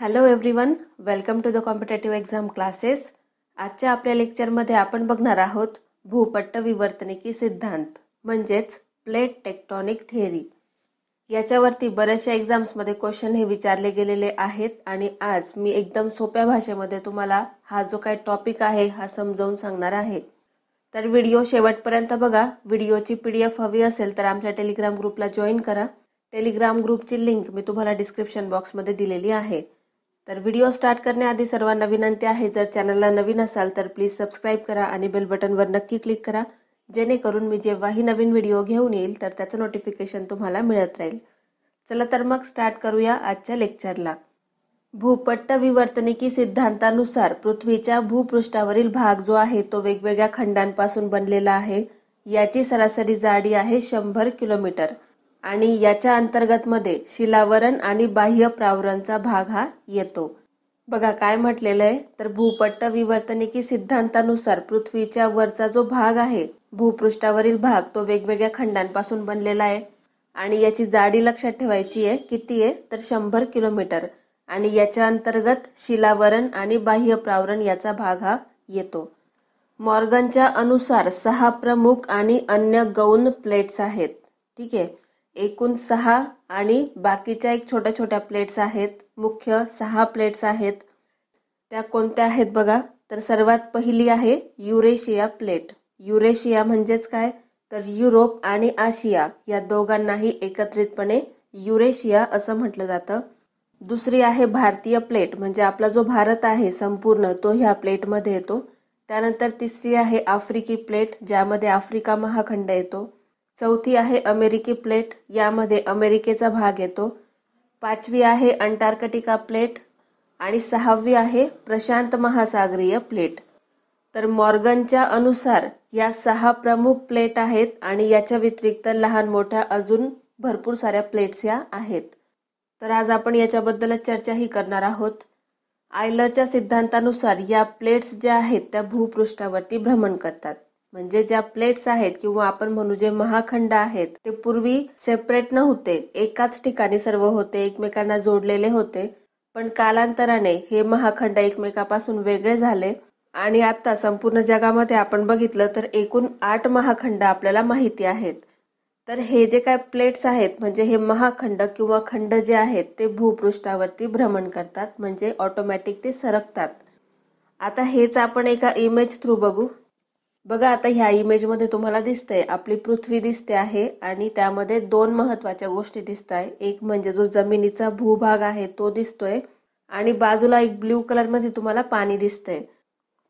hello everyone welcome to the competitive exam classes आजच्या आपल्या लेक्चरमध्ये आपण बघणार आहोत भूपट्ट विवर्तनिकी सिद्धांत म्हणजेच प्लेट टेक्टॉनिक थेअरी याच्यावरती बऱ्याचशा एक्झाम्समध्ये क्वेश्चन हे विचारले गेलेले आहेत आणि आज मी एकदम सोप्या भाषेमध्ये तुम्हाला हा जो काही टॉपिक आहे हा समजावून सांगणार आहे तर व्हिडिओ शेवटपर्यंत बघा व्हिडिओची पी डी एफ हवी असेल तर आमच्या टेलिग्राम ग्रुपला जॉईन करा टेलिग्राम ग्रुपची लिंक मी तुम्हाला डिस्क्रिप्शन बॉक्समध्ये दिलेली आहे तर व्हिडिओ स्टार्ट करण्याआधी सर्वांना विनंती आहे जर चॅनलला नवीन असाल तर प्लीज सबस्क्राईब करा आणि बेल बटनवर नक्की क्लिक करा जेणेकरून मी जेव्हाही नवीन व्हिडिओ घेऊन येईल तर त्याचं नोटिफिकेशन तुम्हाला मिळत राहील चला तर मग स्टार्ट करूया आजच्या लेक्चरला भूपट्ट विवर्तनिकी सिद्धांतानुसार पृथ्वीच्या भूपृष्ठावरील भाग जो आहे तो वेगवेगळ्या खंडांपासून बनलेला आहे याची सरासरी जाडी आहे शंभर किलोमीटर आणि याच्या अंतर्गत मध्ये शिलावरण आणि बाह्य प्रावरणचा भाग हा येतो बघा काय म्हटलेलं आहे तर भूपट्ट विवर्तनिकी सिद्धांतानुसार पृथ्वीच्या वरचा जो भाग आहे भूपृष्ठावरील भाग तो वेगवेगळ्या खंडांपासून बनलेला आहे आणि याची जाडी लक्षात ठेवायची आहे किती आहे तर शंभर किलोमीटर आणि याच्या अंतर्गत शिलावरण आणि बाह्य प्रावरण याचा भाग हा येतो मॉर्गनच्या अनुसार सहा प्रमुख आणि अन्य गौण प्लेट्स आहेत ठीक आहे एकूण सहा आणि बाकीच्या एक छोट्या छोट्या प्लेट्स आहेत मुख्य सहा प्लेट्स आहेत त्या कोणत्या आहेत बघा तर सर्वात पहिली आहे युरेशिया प्लेट युरेशिया म्हणजेच काय तर युरोप आणि आशिया या दोघांनाही एकत्रितपणे युरेशिया असं म्हटलं जातं दुसरी आहे भारतीय प्लेट म्हणजे आपला जो भारत आहे संपूर्ण तो ह्या प्लेटमध्ये येतो त्यानंतर तिसरी आहे आफ्रिकी प्लेट ज्यामध्ये आफ्रिका महाखंड येतो चौथी आहे अमेरिकी प्लेट यामध्ये अमेरिकेचा भाग येतो पाचवी आहे अंटार्क्टिका प्लेट आणि सहावी आहे प्रशांत महासागरीय प्लेट तर मॉर्गनच्या अनुसार या सहा प्रमुख प्लेट आहेत आणि याच्या व्यतिरिक्त लहान मोठ्या अजून भरपूर साऱ्या प्लेट्स या आहेत तर आज आपण याच्याबद्दलच चर्चाही करणार आहोत आयलरच्या सिद्धांतानुसार या प्लेट्स ज्या आहेत त्या भूपृष्ठावरती भ्रमण करतात म्हणजे ज्या प्लेट्स आहेत किंवा आपण म्हणू जे महाखंड आहेत ते पूर्वी सेपरेट नव्हते एकाच ठिकाणी सर्व होते एकमेकांना जोडलेले होते पण कालांतराने हे महाखंड एकमेकापासून वेगळे झाले आणि आता संपूर्ण जगामध्ये आपण बघितलं तर एकूण आठ महाखंड आपल्याला माहिती आहेत तर हे जे काय प्लेट्स आहेत म्हणजे हे महाखंड किंवा खंड जे आहेत ते भूपृष्ठावरती भ्रमण करतात म्हणजे ऑटोमॅटिक ते सरकतात आता हेच आपण एका इमेज थ्रू बघू बघा आता ह्या इमेजमध्ये तुम्हाला दिसतंय आपली पृथ्वी दिसते आहे आणि त्यामध्ये दोन महत्वाच्या गोष्टी दिसत आहे एक म्हणजे जो जमिनीचा भूभाग आहे तो दिसतोय आणि बाजूला एक ब्ल्यू मध्ये तुम्हाला पाणी दिसतंय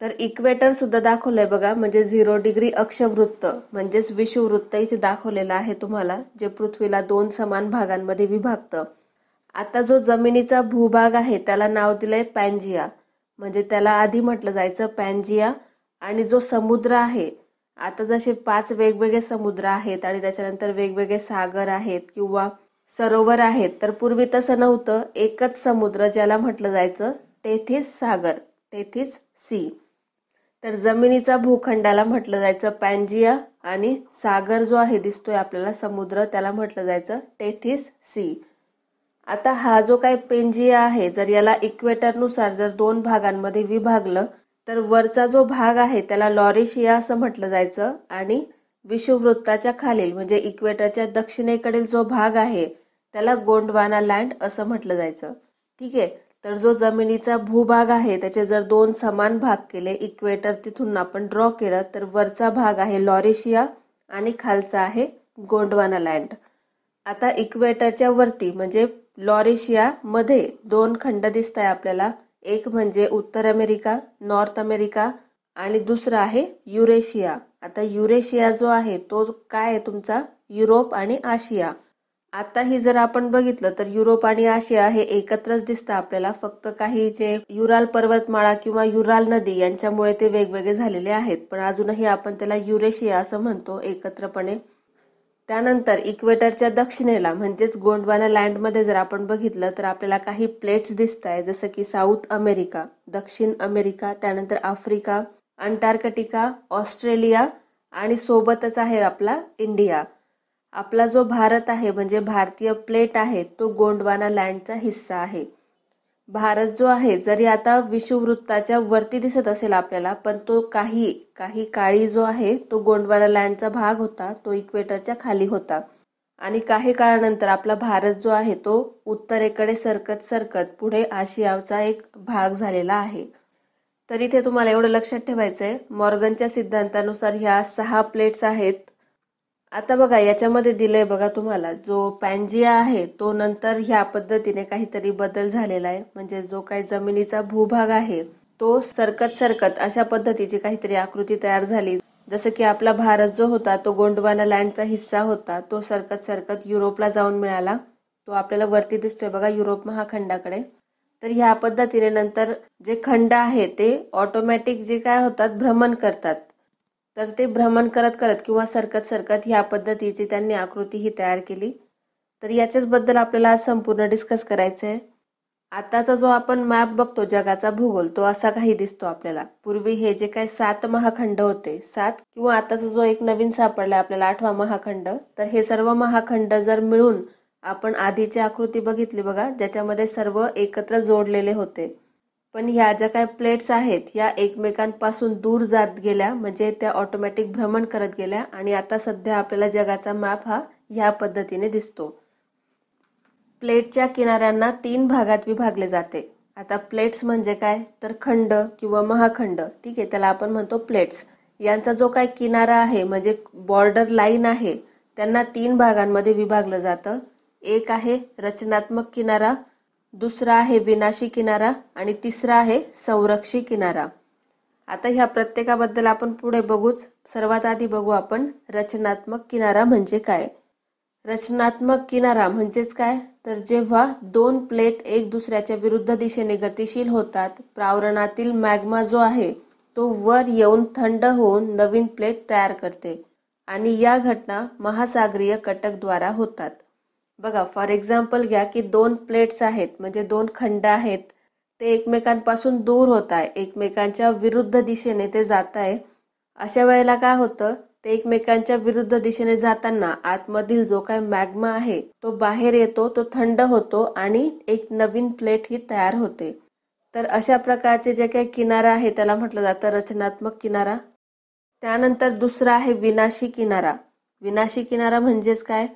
तर इक्वेटर सुद्धा दाखवलंय बघा म्हणजे झिरो डिग्री अक्षवृत्त म्हणजेच विषुवृत्त इथे दाखवलेलं आहे तुम्हाला जे पृथ्वीला दोन समान भागांमध्ये विभागतं आता जो जमिनीचा भूभाग आहे त्याला नाव दिलंय पॅन्जिया म्हणजे त्याला आधी म्हटलं जायचं पॅन्जिया आणि जो समुद्र आहे आता जसे पाच वेगवेगळे समुद्र आहेत आणि त्याच्यानंतर वेगवेगळे सागर आहेत किंवा सरोवर आहेत तर पूर्वी तसं नव्हतं एकच समुद्र ज्याला म्हटलं जायचं तेथीस सागर तेथीस सी तर जमिनीचा भूखंडाला म्हटलं जायचं पॅनजिया आणि सागर जो आहे दिसतोय आपल्याला समुद्र त्याला म्हटलं जायचं टेथिस सी आता हा जो काही पेंजिया आहे जर याला इक्वेटरनुसार जर दोन भागांमध्ये विभागलं तर वरचा जो भाग आहे त्याला लॉरेशिया असं म्हटलं जायचं आणि विषुववृत्ताच्या खालील म्हणजे इक्वेटरच्या दक्षिणेकडील जो भाग आहे त्याला गोंडवाना लँड असं म्हटलं जायचं ठीक आहे तर जो जमिनीचा भूभाग आहे त्याचे जर दोन समान भाग केले इक्वेटर तिथून आपण ड्रॉ केलं तर वरचा भाग आहे लॉरेशिया आणि खालचा आहे गोंडवाना लँड आता इक्वेटरच्या वरती म्हणजे लॉरेशियामध्ये दोन खंड दिसत आहे आपल्याला एक म्हणजे उत्तर अमेरिका नॉर्थ अमेरिका आणि दुसरा आहे युरेशिया आता युरेशिया जो आहे तो काय आहे तुमचा युरोप आणि आशिया आता ही जर आपण बघितलं तर युरोप आणि आशिया हे एकत्रच दिसतं आपल्याला फक्त काही जे युराल पर्वतमाळा किंवा युराल नदी यांच्यामुळे ते वेगवेगळे झालेले आहेत पण अजूनही आपण त्याला युरेशिया असं म्हणतो एकत्रपणे त्यानंतर इक्वेटरच्या दक्षिणेला म्हणजेच गोंडवाना लँडमध्ये जर आपण बघितलं तर आपल्याला काही प्लेट्स दिसत आहे जसं की साऊथ अमेरिका दक्षिण अमेरिका त्यानंतर आफ्रिका अंटार्क्टिका ऑस्ट्रेलिया आणि सोबतच आहे आपला इंडिया आपला जो भारत आहे म्हणजे भारतीय प्लेट आहे तो गोंडवाना लँडचा हिस्सा आहे भारत जो आहे जरी आता विषुववृत्ताच्या वरती दिसत असेल आपल्याला पण तो काही काही काळी जो आहे तो गोंडवाला लँडचा भाग होता तो इक्वेटरच्या खाली होता आणि काही काळानंतर आपला भारत जो आहे तो उत्तरेकडे सरकत सरकत पुढे आशियाचा एक भाग झालेला आहे तर इथे तुम्हाला एवढं लक्षात ठेवायचं आहे मॉर्गनच्या सिद्धांतानुसार ह्या सहा प्लेट्स आहेत आता बघा याच्यामध्ये दिलंय बघा तुम्हाला जो पॅनजिया आहे तो नंतर ह्या पद्धतीने काहीतरी बदल झालेला आहे म्हणजे जो काही जमिनीचा भूभाग आहे तो सरकत सरकत अशा पद्धतीची काहीतरी आकृती तयार झाली जसं की आपला भारत जो होता तो गोंडवाना लँडचा हिस्सा होता तो सरकत सरकत युरोपला जाऊन मिळाला तो आपल्याला वरती दिसतोय बघा युरोप महाखंडाकडे तर ह्या पद्धतीने नंतर जे खंड आहे ते ऑटोमॅटिक जे काय होतात भ्रमण करतात तर ते भ्रमण करत करत किंवा सरकत सरकत ह्या पद्धतीची त्यांनी आकृती ही तयार केली तर याच्याचबद्दल आपल्याला आज संपूर्ण डिस्कस करायचं आहे आताचा जो आपण मॅप बघतो जगाचा भूगोल तो असा काही दिसतो आपल्याला पूर्वी हे जे काही सात महाखंड होते सात किंवा आताचा जो एक नवीन सापडला आपल्याला आठवा महाखंड तर हे सर्व महाखंड जर मिळून आपण आधीची आकृती बघितली बघा ज्याच्यामध्ये सर्व एकत्र जोडलेले होते पण ह्या ज्या काही प्लेट्स आहेत या एकमेकांपासून दूर जात गेल्या म्हणजे त्या ऑटोमॅटिक भ्रमण करत गेल्या आणि आता सध्या आपल्याला जगाचा माप हा ह्या पद्धतीने दिसतो प्लेटच्या किनाऱ्यांना तीन भागात विभागले जाते आता प्लेट्स म्हणजे काय तर खंड किंवा महाखंड ठीक आहे त्याला आपण म्हणतो प्लेट्स यांचा जो काय किनारा आहे म्हणजे बॉर्डर लाईन आहे त्यांना तीन भागांमध्ये विभागलं जातं एक आहे रचनात्मक किनारा दुसरा आहे विनाशी किनारा आणि तिसरा आहे संरक्षी किनारा आता ह्या प्रत्येकाबद्दल आपण पुढे बघूच सर्वात आधी बघू आपण रचनात्मक किनारा म्हणजे काय रचनात्मक किनारा म्हणजेच काय तर जेव्हा दोन प्लेट एक दुसऱ्याच्या विरुद्ध दिशेने गतिशील होतात प्रावरणातील मॅग्मा जो आहे तो वर येऊन थंड होऊन नवीन प्लेट तयार करते आणि या घटना महासागरीय कटकद्वारा होतात बघा फॉर एक्झाम्पल घ्या की दोन प्लेट्स आहेत म्हणजे दोन खंड आहेत ते एकमेकांपासून दूर होत आहे एकमेकांच्या विरुद्ध दिशेने ते जात आहे अशा वेळेला काय होतं ते एकमेकांच्या विरुद्ध दिशेने जाताना आतमधील जो काय मॅग्मा आहे तो बाहेर येतो तो थंड होतो आणि एक नवीन प्लेट ही तयार होते तर अशा प्रकारचे जे काही किनारा आहे त्याला म्हटलं जातं रचनात्मक किनारा त्यानंतर दुसरा आहे विनाशी किनारा विनाशी किनारा म्हणजेच काय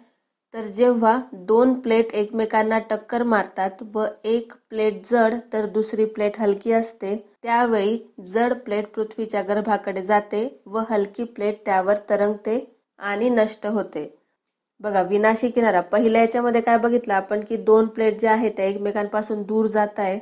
तर जेव्हा दोन प्लेट एकमेकांना टक्कर मारतात व एक प्लेट जड तर दुसरी प्लेट हलकी असते त्यावेळी जड प्लेट पृथ्वीच्या गर्भाकडे जाते व हलकी प्लेट त्यावर तरंगते आणि नष्ट होते बघा विनाशी किनारा पहिल्या याच्यामध्ये काय बघितलं आपण की दोन प्लेट जे आहेत त्या एकमेकांपासून दूर जात आहे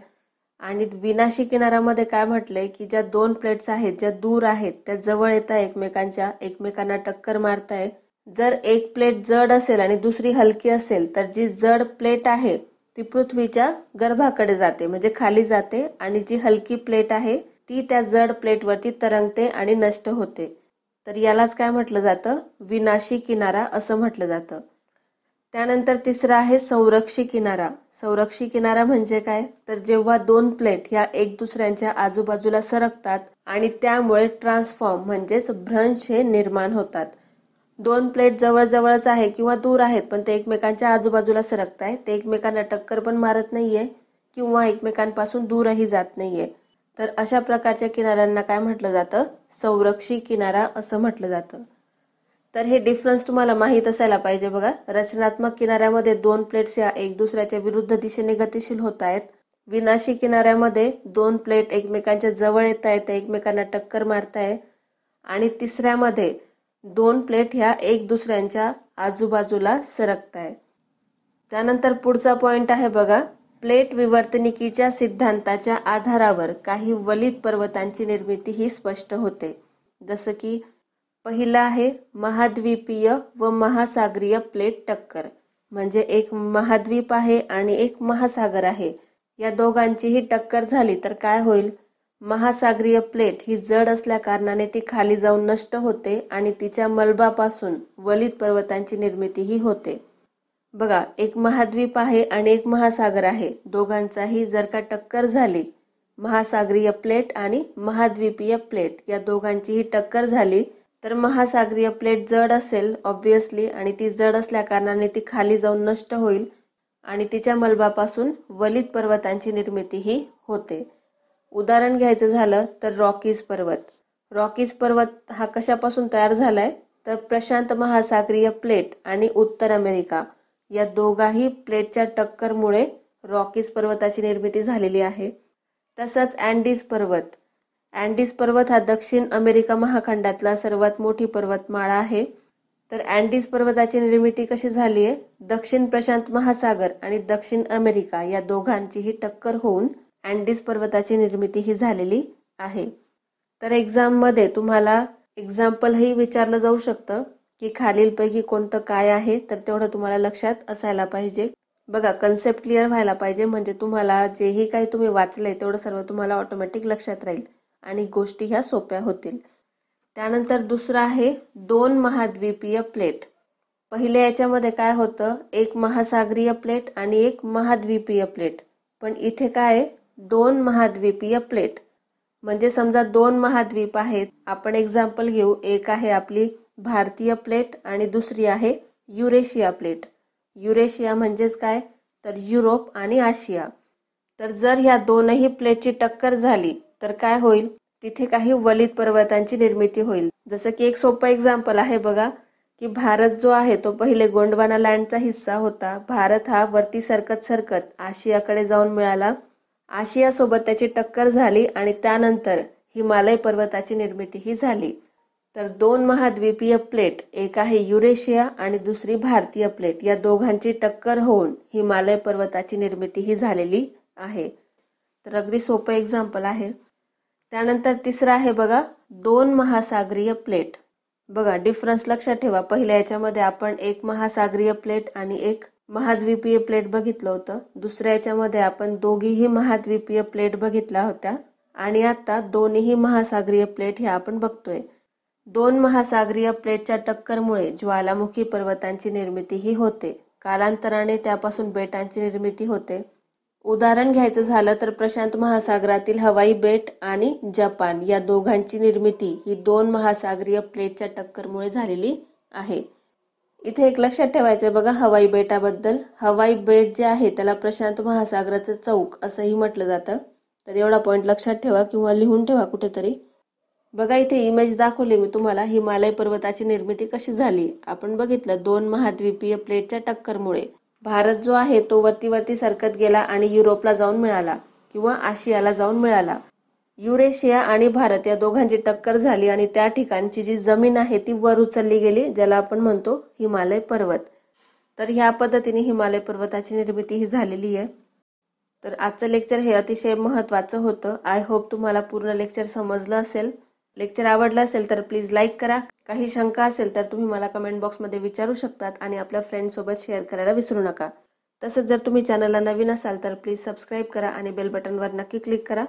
आणि विनाशी किनाऱ्यामध्ये काय म्हटलंय की ज्या दोन प्लेट्स आहेत ज्या दूर आहेत त्या जवळ येत आहे एकमेकांच्या एकमेकांना टक्कर मारताय जर एक प्लेट जड असेल आणि दुसरी हलकी असेल तर जी जड प्लेट आहे ती पृथ्वीच्या गर्भाकडे जाते म्हणजे खाली जाते आणि जी हलकी प्लेट आहे ती त्या जड प्लेटवरती तरंगते आणि नष्ट होते तर यालाच काय म्हटलं जातं विनाशी किनारा असं म्हटलं जातं त्यानंतर तिसरा आहे संरक्षी किनारा संरक्षी किनारा म्हणजे काय तर जेव्हा दोन प्लेट ह्या एक दुसऱ्यांच्या आजूबाजूला सरकतात आणि त्यामुळे ट्रान्सफॉर्म म्हणजेच भ्रंश हे निर्माण होतात दोन प्लेट जवळजवळच आहे किंवा दूर आहेत पण ते एकमेकांच्या आजूबाजूला सरकत आहे ते एकमेकांना टक्कर पण मारत नाहीये किंवा एकमेकांपासून दूरही जात नाहीये तर अशा प्रकारच्या किनाऱ्यांना काय म्हटलं जातं संरक्षी किनारा असं म्हटलं जातं तर हे डिफरन्स तुम्हाला माहीत असायला पाहिजे बघा रचनात्मक किनाऱ्यामध्ये दोन प्लेट्स या एक दुसऱ्याच्या विरुद्ध दिशेने गतिशील होत आहेत विनाशी किनाऱ्यामध्ये दोन प्लेट एकमेकांच्या जवळ येत आहेत ते एकमेकांना टक्कर आहे आणि तिसऱ्यामध्ये दोन प्लेट ह्या एक दुसऱ्यांच्या आजूबाजूला सरकताय त्यानंतर पुढचा पॉइंट आहे बघा प्लेट विवर्तनिकीच्या सिद्धांताच्या आधारावर काही वलित पर्वतांची निर्मिती ही स्पष्ट होते जसं की पहिला आहे महाद्वीपीय व महासागरीय प्लेट टक्कर म्हणजे एक महाद्वीप आहे आणि एक महासागर आहे या दोघांचीही टक्कर झाली तर काय होईल महासागरीय प्लेट ही जड असल्याकारणाने ती खाली जाऊन नष्ट होते आणि तिच्या मलबापासून वलित पर्वतांची निर्मितीही होते बघा एक महाद्वीप आहे आणि एक महासागर आहे दोघांचाही जर का टक्कर झाली महासागरीय प्लेट आणि महाद्वीपीय प्लेट या दोघांचीही टक्कर झाली तर महासागरीय प्लेट जड असेल ऑब्व्हियसली आणि ती जड असल्याकारणाने ती खाली जाऊन नष्ट होईल आणि तिच्या मलबापासून वलित पर्वतांची निर्मितीही होते उदाहरण घ्यायचं झालं तर रॉकीज पर्वत रॉकीज पर्वत हा कशापासून तयार झालाय तर प्रशांत महासागरीय प्लेट आणि उत्तर अमेरिका या दोघाही प्लेटच्या टक्करमुळे रॉकीज पर्वताची निर्मिती झालेली आहे तसंच अँडीज पर्वत अँडीज पर्वत हा दक्षिण अमेरिका महाखंडातला सर्वात मोठी पर्वतमाळा आहे तर अँडीज पर्वताची निर्मिती कशी झाली आहे दक्षिण प्रशांत महासागर आणि दक्षिण अमेरिका या दोघांचीही टक्कर होऊन अँडीज पर्वताची निर्मिती ही झालेली आहे तर एक्झाममध्ये तुम्हाला एक्झाम्पलही विचारलं जाऊ शकतं की खालीलपैकी कोणतं काय आहे तर तेवढं तुम्हाला लक्षात असायला पाहिजे बघा कन्सेप्ट क्लिअर व्हायला पाहिजे म्हणजे तुम्हाला जेही काही तुम्ही वाचलंय तेवढं सर्व तुम्हाला ऑटोमॅटिक लक्षात राहील आणि गोष्टी ह्या सोप्या होतील त्यानंतर दुसरं आहे दोन महाद्वीपीय प्लेट पहिले याच्यामध्ये काय होतं एक महासागरीय प्लेट आणि एक महाद्वीपीय प्लेट पण इथे काय दोन महाद्वीपीय प्लेट म्हणजे समजा दोन महाद्वीप आहेत आपण एक्झाम्पल घेऊ एक आहे आपली भारतीय प्लेट आणि दुसरी आहे युरेशिया प्लेट युरेशिया म्हणजेच काय तर युरोप आणि आशिया तर जर ह्या दोनही प्लेटची टक्कर झाली तर काय होईल तिथे काही वलित पर्वतांची निर्मिती होईल जसं की एक सोपं एक्झाम्पल आहे बघा की भारत जो आहे तो पहिले गोंडवाना लँडचा हिस्सा होता भारत हा वरती सरकत सरकत आशियाकडे जाऊन मिळाला आशियासोबत त्याची टक्कर झाली आणि त्यानंतर हिमालय पर्वताची निर्मितीही झाली तर दोन महाद्वीपीय प्लेट एक आहे युरेशिया आणि दुसरी भारतीय प्लेट या दोघांची टक्कर होऊन हिमालय पर्वताची निर्मितीही झालेली आहे तर अगदी सोपं एक्झाम्पल आहे त्यानंतर तिसरा आहे बघा दोन महासागरीय प्लेट बघा डिफरन्स लक्षात ठेवा पहिल्या याच्यामध्ये आपण एक महासागरीय प्लेट आणि एक महाद्वीपीय प्लेट बघितलं होतं दुसऱ्या याच्यामध्ये आपण दोघीही महाद्वीपीय प्लेट बघितल्या होत्या आणि आता दोन्ही महासागरीय प्लेट ह्या आपण बघतोय दोन महासागरीय प्लेटच्या टक्करमुळे ज्वालामुखी पर्वतांची निर्मितीही होते कालांतराने त्यापासून बेटांची निर्मिती होते उदाहरण घ्यायचं झालं तर प्रशांत महासागरातील हवाई बेट आणि जपान या दोघांची निर्मिती ही दोन महासागरीय प्लेटच्या टक्करमुळे झालेली आहे इथे एक लक्षात ठेवायचं बघा हवाई बेटाबद्दल हवाई बेट जे आहे त्याला प्रशांत महासागराचं चौक असंही म्हटलं जातं तर एवढा पॉईंट लक्षात ठेवा किंवा लिहून ठेवा कुठेतरी बघा इथे इमेज दाखवली मी तुम्हाला हिमालय पर्वताची निर्मिती कशी झाली आपण बघितलं दोन महाद्वीपीय प्लेटच्या टक्करमुळे भारत जो आहे तो वरती वरती सरकत गेला आणि युरोपला जाऊन मिळाला किंवा आशियाला जाऊन मिळाला युरेशिया आणि भारत या दोघांची टक्कर झाली आणि त्या ठिकाणची जी जमीन आहे ती वर उचलली गेली ज्याला आपण म्हणतो हिमालय पर्वत तर ह्या पद्धतीने हिमालय पर्वताची निर्मिती ही झालेली आहे तर आजचं लेक्चर हे अतिशय महत्त्वाचं होतं आय होप तुम्हाला पूर्ण लेक्चर समजलं असेल लेक्चर आवडलं असेल तर प्लीज लाईक करा काही शंका असेल तर तुम्ही मला कमेंट बॉक्समध्ये विचारू शकतात आणि आपल्या फ्रेंडसोबत शेअर करायला विसरू नका तसंच जर तुम्ही चॅनलला नवीन असाल तर प्लीज सबस्क्राईब करा आणि बेल बटनवर नक्की क्लिक करा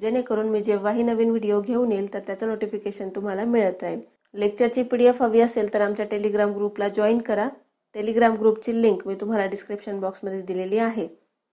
जेणेकरून मी जेव्हाही नवीन व्हिडिओ घेऊन येईल तर त्याचं नोटिफिकेशन तुम्हाला मिळत राहील लेक्चरची पी डी एफ हवी असेल तर आमच्या टेलिग्राम ग्रुपला जॉईन करा टेलिग्राम ग्रुपची लिंक मी तुम्हाला डिस्क्रिप्शन बॉक्समध्ये दिलेली आहे